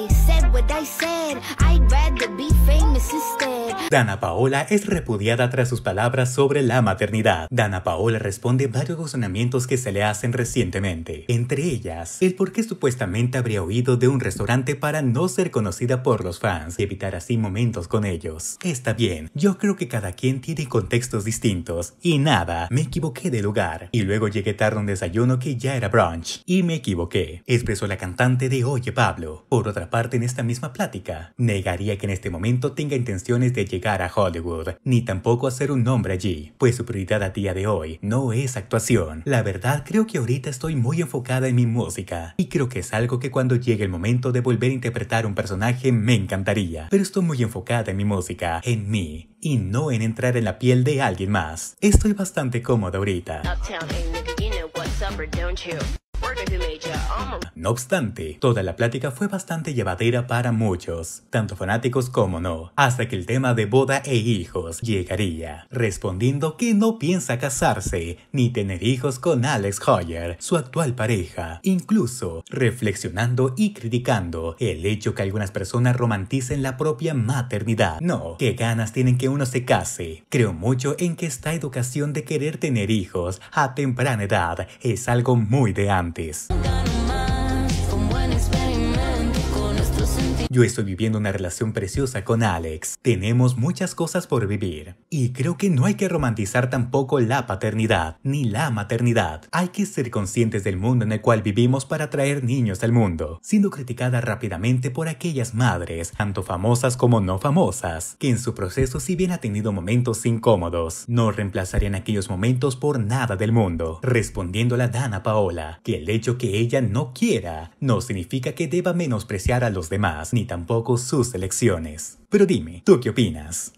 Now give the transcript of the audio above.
I said what I said. I'd rather be famous instead. Dana Paola es repudiada tras sus palabras sobre la maternidad. Dana Paola responde varios razonamientos que se le hacen recientemente, entre ellas el por qué supuestamente habría huido de un restaurante para no ser conocida por los fans y evitar así momentos con ellos. Está bien, yo creo que cada quien tiene contextos distintos y nada, me equivoqué de lugar y luego llegué tarde a un desayuno que ya era brunch y me equivoqué, expresó la cantante de Oye Pablo. Por otra parte, en esta misma plática, negaría que en este momento tenga intenciones de llegar llegar a Hollywood, ni tampoco hacer un nombre allí, pues su prioridad a día de hoy no es actuación. La verdad creo que ahorita estoy muy enfocada en mi música, y creo que es algo que cuando llegue el momento de volver a interpretar un personaje me encantaría, pero estoy muy enfocada en mi música, en mí, y no en entrar en la piel de alguien más. Estoy bastante cómoda ahorita. No obstante, toda la plática fue bastante llevadera para muchos, tanto fanáticos como no, hasta que el tema de boda e hijos llegaría, respondiendo que no piensa casarse ni tener hijos con Alex Hoyer, su actual pareja, incluso reflexionando y criticando el hecho que algunas personas romanticen la propia maternidad. No, qué ganas tienen que uno se case. Creo mucho en que esta educación de querer tener hijos a temprana edad es algo muy de antes. peace. Yo estoy viviendo una relación preciosa con Alex. Tenemos muchas cosas por vivir. Y creo que no hay que romantizar tampoco la paternidad, ni la maternidad. Hay que ser conscientes del mundo en el cual vivimos para traer niños al mundo, siendo criticada rápidamente por aquellas madres, tanto famosas como no famosas, que en su proceso si bien ha tenido momentos incómodos, no reemplazarían aquellos momentos por nada del mundo. Respondiendo a la Dana Paola, que el hecho que ella no quiera no significa que deba menospreciar a los demás, ni tampoco sus elecciones. Pero dime, ¿tú qué opinas?